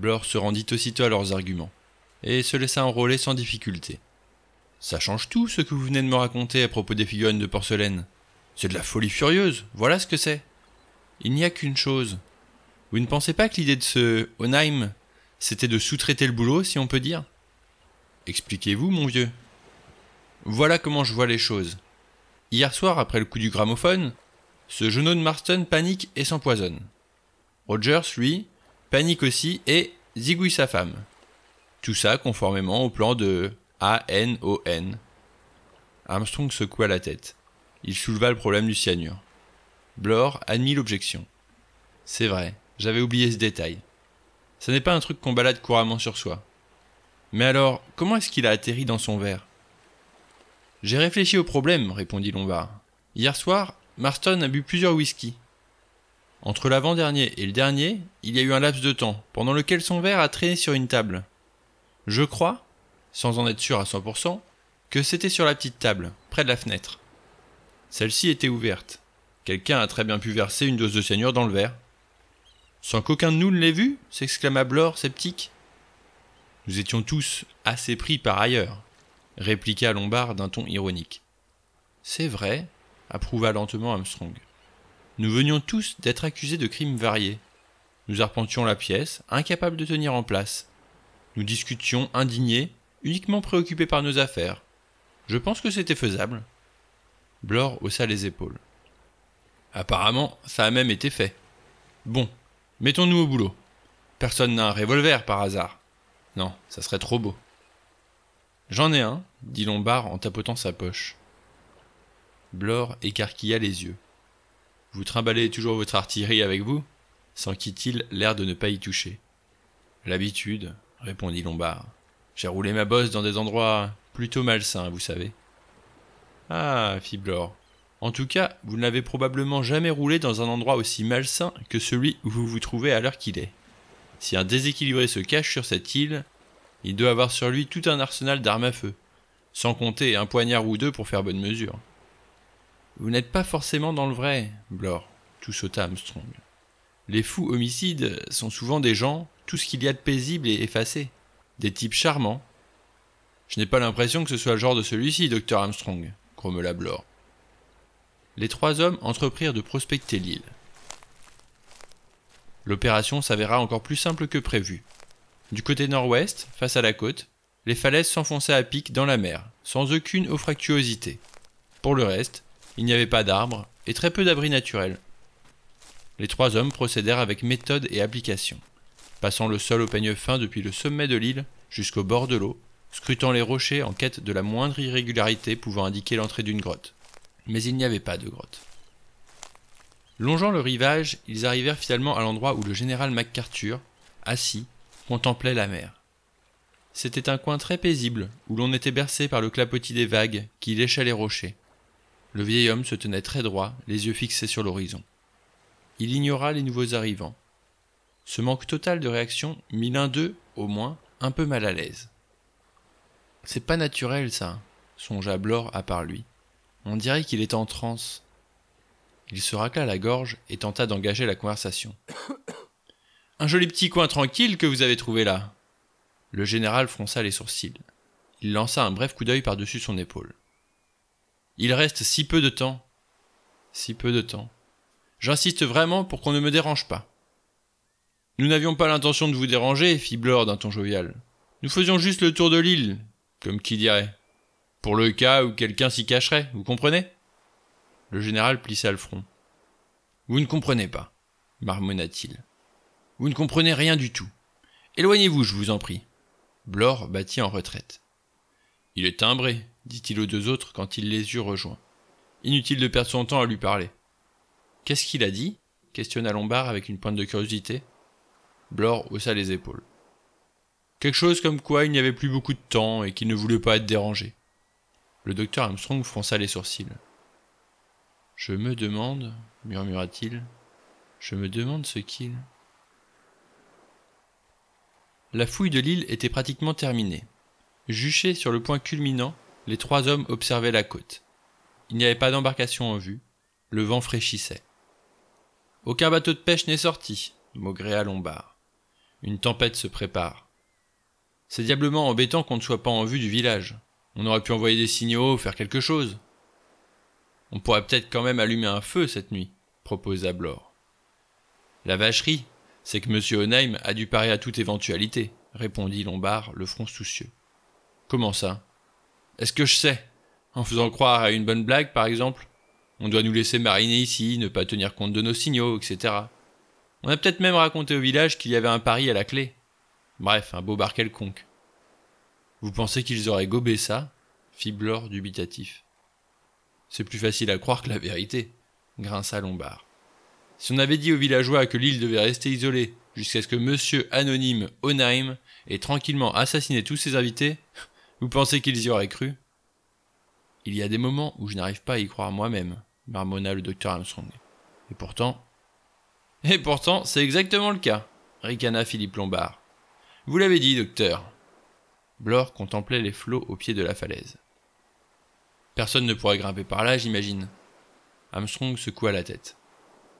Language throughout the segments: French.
Blore se rendit aussitôt à leurs arguments, et se laissa enrôler sans difficulté. Ça change tout ce que vous venez de me raconter à propos des figurines de porcelaine. C'est de la folie furieuse, voilà ce que c'est. Il n'y a qu'une chose. Vous ne pensez pas que l'idée de ce Onheim, c'était de sous-traiter le boulot, si on peut dire Expliquez-vous, mon vieux. Voilà comment je vois les choses. Hier soir, après le coup du gramophone, ce genou de Marston panique et s'empoisonne. Rogers, lui, panique aussi et zigouille sa femme. Tout ça conformément au plan de A-N-O-N. Armstrong secoua la tête. Il souleva le problème du cyanure. Blore admit l'objection. C'est vrai, j'avais oublié ce détail. Ce n'est pas un truc qu'on balade couramment sur soi. Mais alors, comment est-ce qu'il a atterri dans son verre J'ai réfléchi au problème, répondit Lombard. Hier soir, Marston a bu plusieurs whisky. Entre l'avant-dernier et le dernier, il y a eu un laps de temps, pendant lequel son verre a traîné sur une table. Je crois, sans en être sûr à 100%, que c'était sur la petite table, près de la fenêtre. Celle-ci était ouverte. Quelqu'un a très bien pu verser une dose de seigneur dans le verre. Sans qu'aucun de nous ne l'ait vu s'exclama Blore, sceptique. Nous étions tous assez pris par ailleurs, répliqua Lombard d'un ton ironique. C'est vrai, approuva lentement Armstrong. Nous venions tous d'être accusés de crimes variés. Nous arpentions la pièce, incapables de tenir en place. Nous discutions indignés, uniquement préoccupés par nos affaires. Je pense que c'était faisable. Blore haussa les épaules. Apparemment, ça a même été fait. Bon, mettons-nous au boulot. Personne n'a un revolver par hasard. Non, ça serait trop beau. J'en ai un, dit Lombard en tapotant sa poche. Blore écarquilla les yeux. Vous trimballez toujours votre artillerie avec vous Sans qu'il il l'air de ne pas y toucher. L'habitude, répondit Lombard. J'ai roulé ma bosse dans des endroits plutôt malsains, vous savez. Ah, fit Blore. En tout cas, vous ne l'avez probablement jamais roulé dans un endroit aussi malsain que celui où vous vous trouvez à l'heure qu'il est. Si un déséquilibré se cache sur cette île, il doit avoir sur lui tout un arsenal d'armes à feu, sans compter un poignard ou deux pour faire bonne mesure. Vous n'êtes pas forcément dans le vrai, Blore, tout sauta Armstrong. Les fous homicides sont souvent des gens, tout ce qu'il y a de paisible et effacé. Des types charmants. Je n'ai pas l'impression que ce soit le genre de celui-ci, docteur Armstrong, grommela Blore. Les trois hommes entreprirent de prospecter l'île. L'opération s'avéra encore plus simple que prévu. Du côté nord-ouest, face à la côte, les falaises s'enfonçaient à pic dans la mer, sans aucune offractuosité. Pour le reste, il n'y avait pas d'arbres et très peu d'abris naturels. Les trois hommes procédèrent avec méthode et application, passant le sol au peigne fin depuis le sommet de l'île jusqu'au bord de l'eau, scrutant les rochers en quête de la moindre irrégularité pouvant indiquer l'entrée d'une grotte. Mais il n'y avait pas de grotte. Longeant le rivage, ils arrivèrent finalement à l'endroit où le général MacArthur, assis, contemplait la mer. C'était un coin très paisible, où l'on était bercé par le clapotis des vagues qui léchaient les rochers. Le vieil homme se tenait très droit, les yeux fixés sur l'horizon. Il ignora les nouveaux arrivants. Ce manque total de réaction mit l'un d'eux, au moins, un peu mal à l'aise. C'est pas naturel, ça, songea Blore à part lui. On dirait qu'il est en transe. Il se racla la gorge et tenta d'engager la conversation. Un joli petit coin tranquille que vous avez trouvé là. Le général fronça les sourcils. Il lança un bref coup d'œil par-dessus son épaule. Il reste si peu de temps. Si peu de temps. J'insiste vraiment pour qu'on ne me dérange pas. Nous n'avions pas l'intention de vous déranger, fit Blore d'un ton jovial. Nous faisions juste le tour de l'île, comme qui dirait. Pour le cas où quelqu'un s'y cacherait, vous comprenez Le général plissa le front. Vous ne comprenez pas, marmonna-t-il. Vous ne comprenez rien du tout. Éloignez-vous, je vous en prie. Blore battit en retraite. Il est timbré, dit-il aux deux autres quand il les eut rejoints. Inutile de perdre son temps à lui parler. Qu'est-ce qu'il a dit questionna Lombard avec une pointe de curiosité. Blore haussa les épaules. Quelque chose comme quoi il n'y avait plus beaucoup de temps et qu'il ne voulait pas être dérangé. Le docteur Armstrong fronça les sourcils. Je me demande, murmura-t-il, je me demande ce qu'il. La fouille de l'île était pratiquement terminée. Juché sur le point culminant, les trois hommes observaient la côte. Il n'y avait pas d'embarcation en vue. Le vent fraîchissait. Aucun bateau de pêche n'est sorti, maugréa Lombard. Une tempête se prépare. C'est diablement embêtant qu'on ne soit pas en vue du village. On aurait pu envoyer des signaux, faire quelque chose. On pourrait peut-être quand même allumer un feu cette nuit, proposa Blore. La vacherie, c'est que M. Oneim a dû parer à toute éventualité, répondit Lombard, le front soucieux. Comment ça est-ce que je sais En faisant croire à une bonne blague, par exemple. On doit nous laisser mariner ici, ne pas tenir compte de nos signaux, etc. On a peut-être même raconté au village qu'il y avait un pari à la clé. Bref, un beau bar quelconque. Vous pensez qu'ils auraient gobé ça fit Blore dubitatif. C'est plus facile à croire que la vérité, grinça Lombard. Si on avait dit aux villageois que l'île devait rester isolée jusqu'à ce que monsieur anonyme Onheim ait tranquillement assassiné tous ses invités, vous pensez qu'ils y auraient cru Il y a des moments où je n'arrive pas à y croire moi-même, marmonna le docteur Armstrong. Et pourtant. Et pourtant, c'est exactement le cas, ricana Philippe Lombard. Vous l'avez dit, docteur. Blore contemplait les flots au pied de la falaise. Personne ne pourrait grimper par là, j'imagine. Armstrong secoua la tête.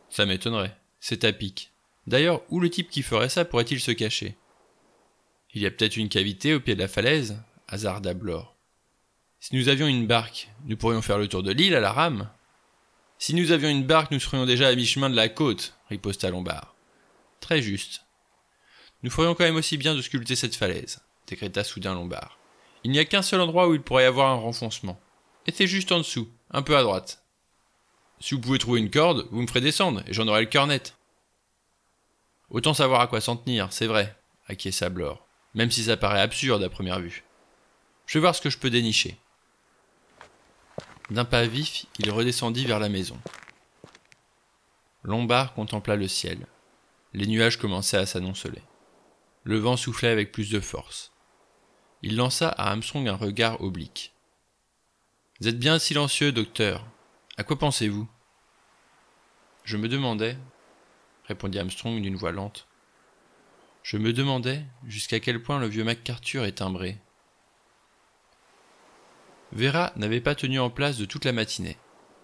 Ça m'étonnerait. C'est à pic. D'ailleurs, où le type qui ferait ça pourrait-il se cacher Il y a peut-être une cavité au pied de la falaise, « Hasard Blore. Si nous avions une barque, nous pourrions faire le tour de l'île à la rame. Si nous avions une barque, nous serions déjà à mi-chemin de la côte, riposta Lombard. Très juste. Nous ferions quand même aussi bien de sculpter cette falaise, décréta soudain Lombard. Il n'y a qu'un seul endroit où il pourrait y avoir un renfoncement. Et c'est juste en dessous, un peu à droite. Si vous pouvez trouver une corde, vous me ferez descendre, et j'en aurai le cœur net. Autant savoir à quoi s'en tenir, c'est vrai, acquiesça Blore, même si ça paraît absurde à première vue. Je vais voir ce que je peux dénicher. D'un pas vif, il redescendit vers la maison. Lombard contempla le ciel. Les nuages commençaient à s'annonceler. Le vent soufflait avec plus de force. Il lança à Armstrong un regard oblique. Vous êtes bien silencieux, docteur. À quoi pensez-vous Je me demandais, répondit Armstrong d'une voix lente. Je me demandais jusqu'à quel point le vieux MacArthur est timbré, Vera n'avait pas tenu en place de toute la matinée.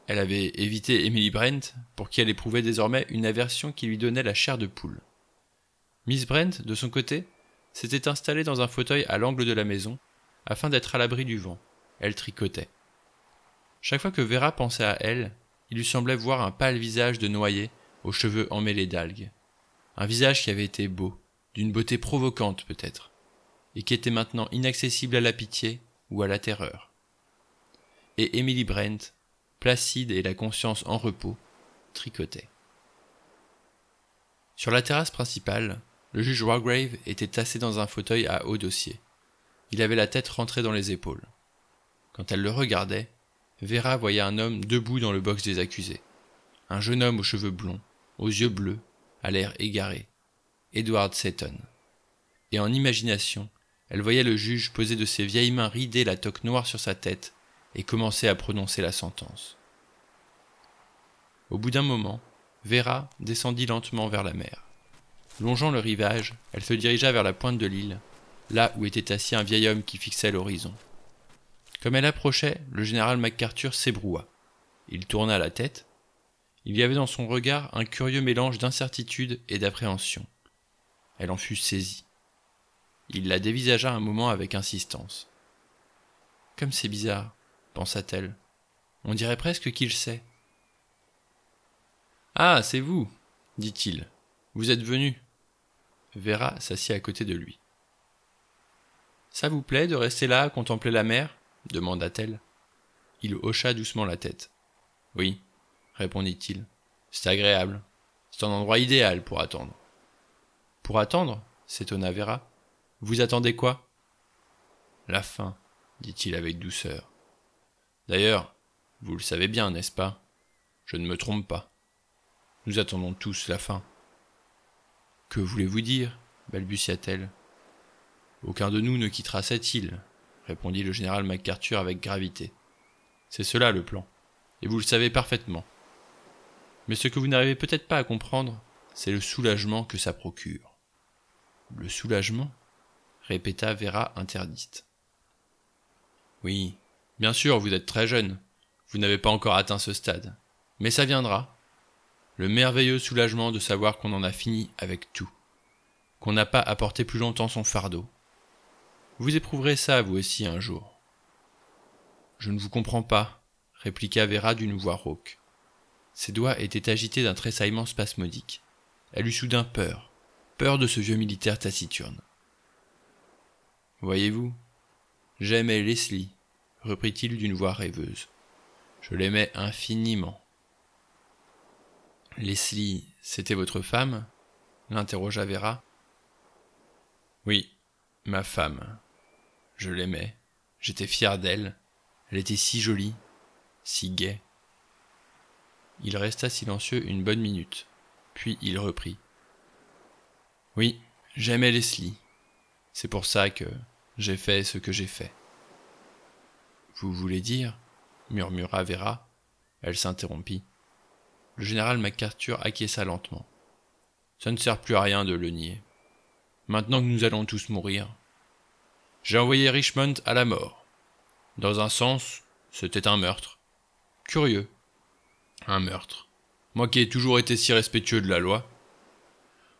Elle avait évité Emily Brent, pour qui elle éprouvait désormais une aversion qui lui donnait la chair de poule. Miss Brent, de son côté, s'était installée dans un fauteuil à l'angle de la maison, afin d'être à l'abri du vent. Elle tricotait. Chaque fois que Vera pensait à elle, il lui semblait voir un pâle visage de noyé, aux cheveux emmêlés d'algues. Un visage qui avait été beau, d'une beauté provocante peut-être, et qui était maintenant inaccessible à la pitié ou à la terreur et Emily Brent, placide et la conscience en repos, tricotait. Sur la terrasse principale, le juge Wargrave était tassé dans un fauteuil à haut dossier. Il avait la tête rentrée dans les épaules. Quand elle le regardait, Vera voyait un homme debout dans le box des accusés. Un jeune homme aux cheveux blonds, aux yeux bleus, à l'air égaré. Edward Seton. Et en imagination, elle voyait le juge poser de ses vieilles mains ridées la toque noire sur sa tête et commençait à prononcer la sentence. Au bout d'un moment, Vera descendit lentement vers la mer. Longeant le rivage, elle se dirigea vers la pointe de l'île, là où était assis un vieil homme qui fixait l'horizon. Comme elle approchait, le général MacArthur s'ébroua. Il tourna la tête. Il y avait dans son regard un curieux mélange d'incertitude et d'appréhension. Elle en fut saisie. Il la dévisagea un moment avec insistance. Comme c'est bizarre, pensa-t-elle. On dirait presque qu'il sait. Ah, c'est vous, dit-il. Vous êtes venu. Vera s'assit à côté de lui. Ça vous plaît de rester là à contempler la mer demanda-t-elle. Il hocha doucement la tête. Oui, répondit-il. C'est agréable. C'est un endroit idéal pour attendre. Pour attendre s'étonna Vera. Vous attendez quoi La fin, dit-il avec douceur. D'ailleurs, vous le savez bien, n'est-ce pas Je ne me trompe pas. Nous attendons tous la fin. Que voulez-vous dire balbutia-t-elle. Aucun de nous ne quittera cette île, répondit le général MacArthur avec gravité. C'est cela le plan, et vous le savez parfaitement. Mais ce que vous n'arrivez peut-être pas à comprendre, c'est le soulagement que ça procure. Le soulagement répéta Vera interdite. Oui, Bien sûr, vous êtes très jeune, vous n'avez pas encore atteint ce stade, mais ça viendra. Le merveilleux soulagement de savoir qu'on en a fini avec tout, qu'on n'a pas apporté plus longtemps son fardeau. Vous éprouverez ça vous aussi un jour. Je ne vous comprends pas, répliqua Vera d'une voix rauque. Ses doigts étaient agités d'un tressaillement spasmodique. Elle eut soudain peur, peur de ce vieux militaire taciturne. Voyez-vous, j'aimais Leslie, reprit-il d'une voix rêveuse. Je l'aimais infiniment. Leslie, c'était votre femme l'interrogea Vera. Oui, ma femme. Je l'aimais. J'étais fier d'elle. Elle était si jolie, si gaie. Il resta silencieux une bonne minute, puis il reprit. Oui, j'aimais Leslie. C'est pour ça que j'ai fait ce que j'ai fait. Vous voulez dire murmura Vera. Elle s'interrompit. Le général MacArthur acquiesça lentement. Ça ne sert plus à rien de le nier. Maintenant que nous allons tous mourir. J'ai envoyé Richmond à la mort. Dans un sens, c'était un meurtre. Curieux. Un meurtre. Moi qui ai toujours été si respectueux de la loi.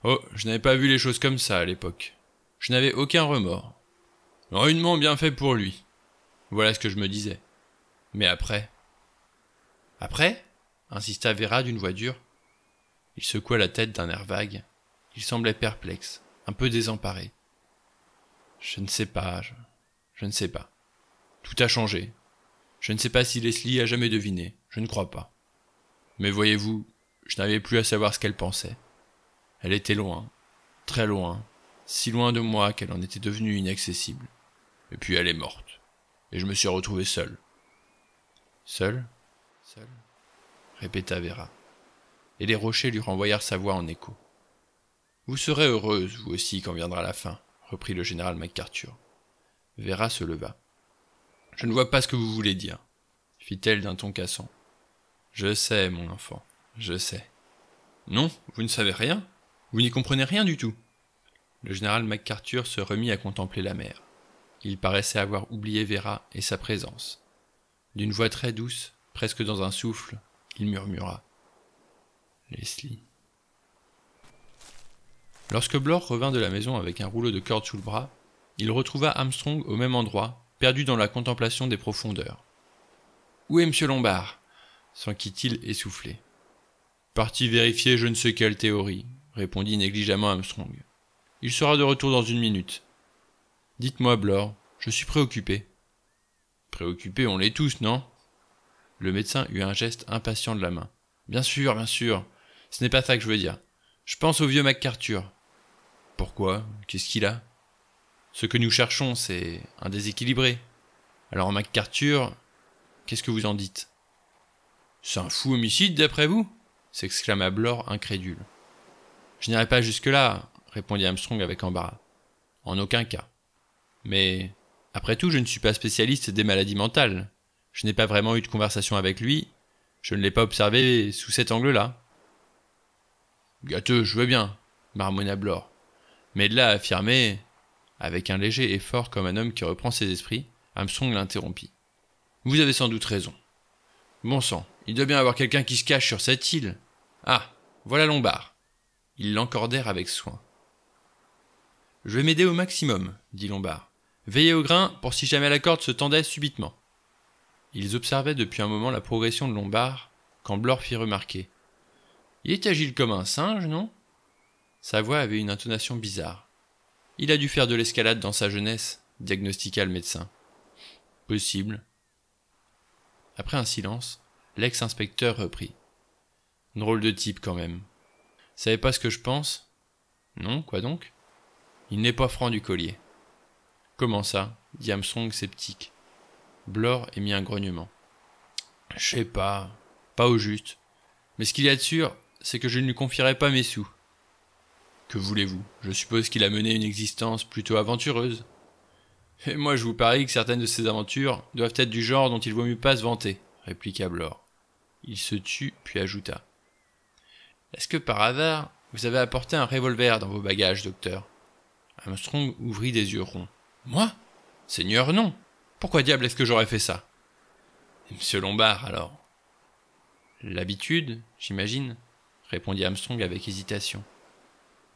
Oh, je n'avais pas vu les choses comme ça à l'époque. Je n'avais aucun remords. Ruinement bien fait pour lui. Voilà ce que je me disais. Mais après Après insista Vera d'une voix dure. Il secoua la tête d'un air vague. Il semblait perplexe, un peu désemparé. Je ne sais pas, je, je ne sais pas. Tout a changé. Je ne sais pas si Leslie a jamais deviné, je ne crois pas. Mais voyez-vous, je n'avais plus à savoir ce qu'elle pensait. Elle était loin, très loin, si loin de moi qu'elle en était devenue inaccessible. Et puis elle est morte et je me suis retrouvé seul. Seul Seul répéta Vera. Et les rochers lui renvoyèrent sa voix en écho. Vous serez heureuse, vous aussi, quand viendra la fin, reprit le général MacArthur. Vera se leva. Je ne vois pas ce que vous voulez dire, fit-elle d'un ton cassant. Je sais, mon enfant, je sais. Non, vous ne savez rien, vous n'y comprenez rien du tout. Le général MacArthur se remit à contempler la mer il paraissait avoir oublié Vera et sa présence. D'une voix très douce, presque dans un souffle, il murmura. Leslie. Lorsque Blore revint de la maison avec un rouleau de corde sous le bras, il retrouva Armstrong au même endroit, perdu dans la contemplation des profondeurs. Où est monsieur Lombard s'enquit-il essoufflé. Parti vérifier je ne sais quelle théorie, répondit négligemment Armstrong. Il sera de retour dans une minute. Dites-moi, Blore, je suis préoccupé. Préoccupé, on l'est tous, non Le médecin eut un geste impatient de la main. Bien sûr, bien sûr. Ce n'est pas ça que je veux dire. Je pense au vieux MacArthur. Pourquoi Qu'est-ce qu'il a Ce que nous cherchons, c'est un déséquilibré. Alors MacArthur, qu'est-ce que vous en dites C'est un fou homicide, d'après vous s'exclama Blore incrédule. Je n'irai pas jusque-là, répondit Armstrong avec embarras. En aucun cas. Mais après tout, je ne suis pas spécialiste des maladies mentales. Je n'ai pas vraiment eu de conversation avec lui. Je ne l'ai pas observé sous cet angle-là. Gâteux, je veux bien, marmonna Blore. Mais de là à avec un léger effort comme un homme qui reprend ses esprits, Armstrong l'interrompit. Vous avez sans doute raison. Bon sang, il doit bien avoir quelqu'un qui se cache sur cette île. Ah, voilà Lombard. Ils l'encordèrent avec soin. Je vais m'aider au maximum, dit Lombard. Veillez au grain pour si jamais la corde se tendait subitement. Ils observaient depuis un moment la progression de Lombard quand Blore fit remarquer. Il est agile comme un singe, non Sa voix avait une intonation bizarre. Il a dû faire de l'escalade dans sa jeunesse, diagnostiqua le médecin. Possible. Après un silence, l'ex-inspecteur reprit. Drôle de type quand même. Savez pas ce que je pense Non, quoi donc Il n'est pas franc du collier. Comment ça dit Armstrong sceptique. Blore émit un grognement. Je sais pas, pas au juste. Mais ce qu'il y a de sûr, c'est que je ne lui confierai pas mes sous. Que voulez-vous Je suppose qu'il a mené une existence plutôt aventureuse. Et moi, je vous parie que certaines de ses aventures doivent être du genre dont il vaut mieux pas se vanter, répliqua Blore. Il se tut, puis ajouta. Est-ce que par hasard, vous avez apporté un revolver dans vos bagages, docteur Armstrong ouvrit des yeux ronds. Moi Seigneur, non. Pourquoi diable est-ce que j'aurais fait ça M. Monsieur Lombard, alors L'habitude, j'imagine, répondit Armstrong avec hésitation.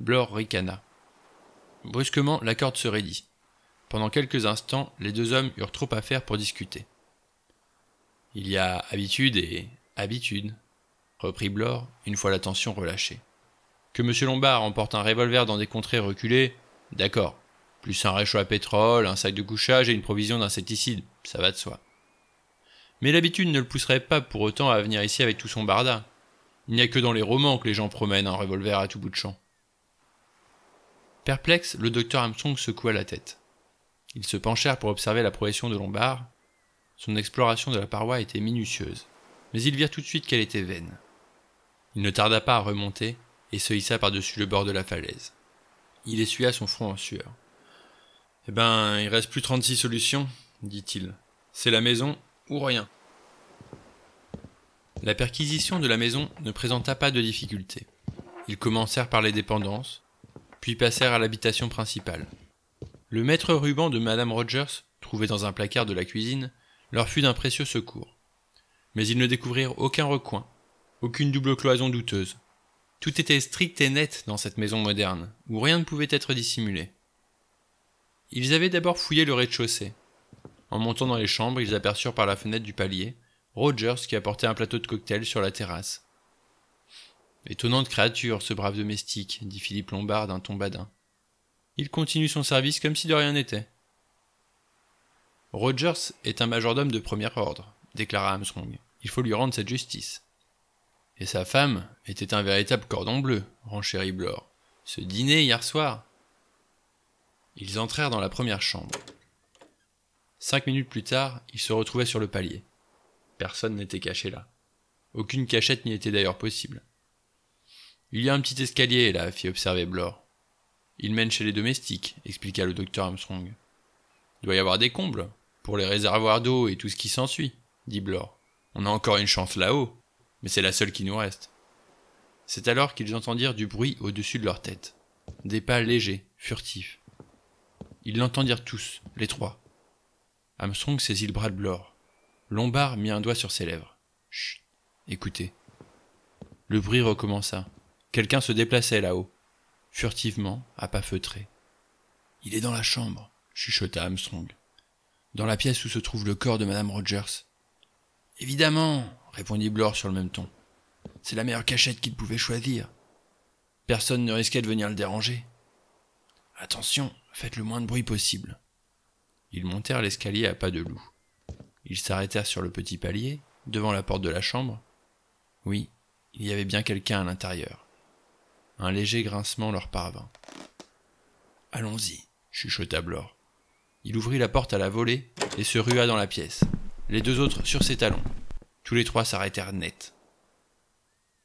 Blore ricana. Brusquement, la corde se raidit. Pendant quelques instants, les deux hommes eurent trop à faire pour discuter. Il y a habitude et habitude, reprit Blore, une fois la tension relâchée. Que M. Lombard emporte un revolver dans des contrées reculées, d'accord plus un réchaud à pétrole, un sac de couchage et une provision d'insecticide, ça va de soi. Mais l'habitude ne le pousserait pas pour autant à venir ici avec tout son barda. Il n'y a que dans les romans que les gens promènent un revolver à tout bout de champ. Perplexe, le docteur Armstrong secoua la tête. Ils se penchèrent pour observer la progression de Lombard. Son exploration de la paroi était minutieuse, mais ils virent tout de suite qu'elle était vaine. Il ne tarda pas à remonter et se hissa par-dessus le bord de la falaise. Il essuya son front en sueur. Eh ben, il reste plus 36 solutions, dit-il. C'est la maison ou rien. La perquisition de la maison ne présenta pas de difficultés. Ils commencèrent par les dépendances, puis passèrent à l'habitation principale. Le maître ruban de Madame Rogers, trouvé dans un placard de la cuisine, leur fut d'un précieux secours. Mais ils ne découvrirent aucun recoin, aucune double cloison douteuse. Tout était strict et net dans cette maison moderne, où rien ne pouvait être dissimulé. Ils avaient d'abord fouillé le rez-de-chaussée. En montant dans les chambres, ils aperçurent par la fenêtre du palier Rogers qui apportait un plateau de cocktail sur la terrasse. Étonnante créature, ce brave domestique, dit Philippe Lombard d'un ton badin. Il continue son service comme si de rien n'était. Rogers est un majordome de premier ordre, déclara Armstrong. Il faut lui rendre cette justice. Et sa femme était un véritable cordon bleu, renchérit Blore. Ce dîner hier soir, ils entrèrent dans la première chambre. Cinq minutes plus tard, ils se retrouvaient sur le palier. Personne n'était caché là. Aucune cachette n'y était d'ailleurs possible. Il y a un petit escalier là, fit observer Blore. Il mène chez les domestiques, expliqua le docteur Armstrong. Il doit y avoir des combles, pour les réservoirs d'eau et tout ce qui s'ensuit, dit Blore. On a encore une chance là-haut, mais c'est la seule qui nous reste. C'est alors qu'ils entendirent du bruit au-dessus de leur tête. Des pas légers, furtifs. Ils l'entendirent tous, les trois. Armstrong saisit le bras de Blore. Lombard mit un doigt sur ses lèvres. Chut, écoutez. Le bruit recommença. Quelqu'un se déplaçait là-haut, furtivement, à pas feutrés. Il est dans la chambre, chuchota Armstrong. Dans la pièce où se trouve le corps de Madame Rogers. Évidemment, répondit Blore sur le même ton. C'est la meilleure cachette qu'il pouvait choisir. Personne ne risquait de venir le déranger. Attention, Faites le moins de bruit possible. Ils montèrent l'escalier à pas de loup. Ils s'arrêtèrent sur le petit palier, devant la porte de la chambre. Oui, il y avait bien quelqu'un à l'intérieur. Un léger grincement leur parvint. Allons-y, chuchota Blore. Il ouvrit la porte à la volée et se rua dans la pièce, les deux autres sur ses talons. Tous les trois s'arrêtèrent net.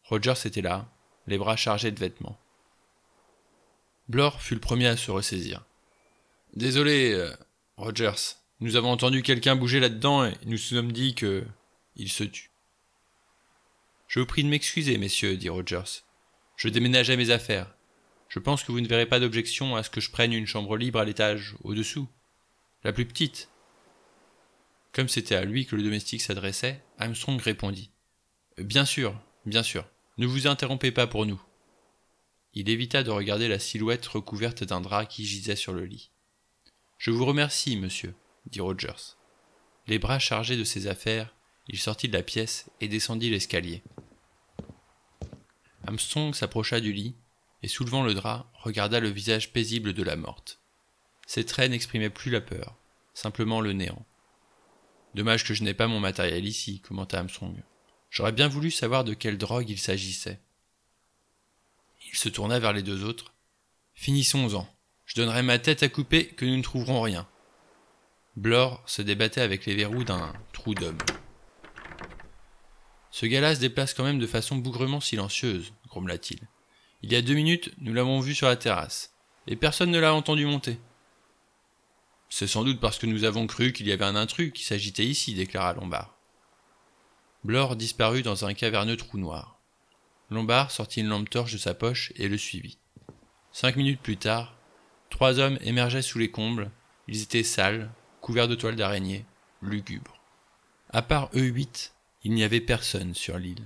Rogers était là, les bras chargés de vêtements. Blore fut le premier à se ressaisir. Désolé, euh, Rogers. Nous avons entendu quelqu'un bouger là-dedans et nous nous sommes dit que. Il se tut. Je vous prie de m'excuser, messieurs, dit Rogers. Je déménageais mes affaires. Je pense que vous ne verrez pas d'objection à ce que je prenne une chambre libre à l'étage, au-dessous. La plus petite. Comme c'était à lui que le domestique s'adressait, Armstrong répondit. Euh, bien sûr, bien sûr. Ne vous interrompez pas pour nous. Il évita de regarder la silhouette recouverte d'un drap qui gisait sur le lit. Je vous remercie, monsieur, dit Rogers. Les bras chargés de ses affaires, il sortit de la pièce et descendit l'escalier. Armstrong s'approcha du lit et, soulevant le drap, regarda le visage paisible de la morte. Ses traits n'exprimaient plus la peur, simplement le néant. Dommage que je n'ai pas mon matériel ici, commenta Armstrong. J'aurais bien voulu savoir de quelle drogue il s'agissait. Il se tourna vers les deux autres. Finissons-en. Je donnerai ma tête à couper que nous ne trouverons rien. Blore se débattait avec les verrous d'un trou d'homme. Ce gars-là se déplace quand même de façon bougrement silencieuse, grommela-t-il. Il y a deux minutes, nous l'avons vu sur la terrasse, et personne ne l'a entendu monter. C'est sans doute parce que nous avons cru qu'il y avait un intrus qui s'agitait ici, déclara Lombard. Blore disparut dans un caverneux trou noir. Lombard sortit une lampe torche de sa poche et le suivit. Cinq minutes plus tard, Trois hommes émergeaient sous les combles. Ils étaient sales, couverts de toiles d'araignée, lugubres. À part eux huit, il n'y avait personne sur l'île.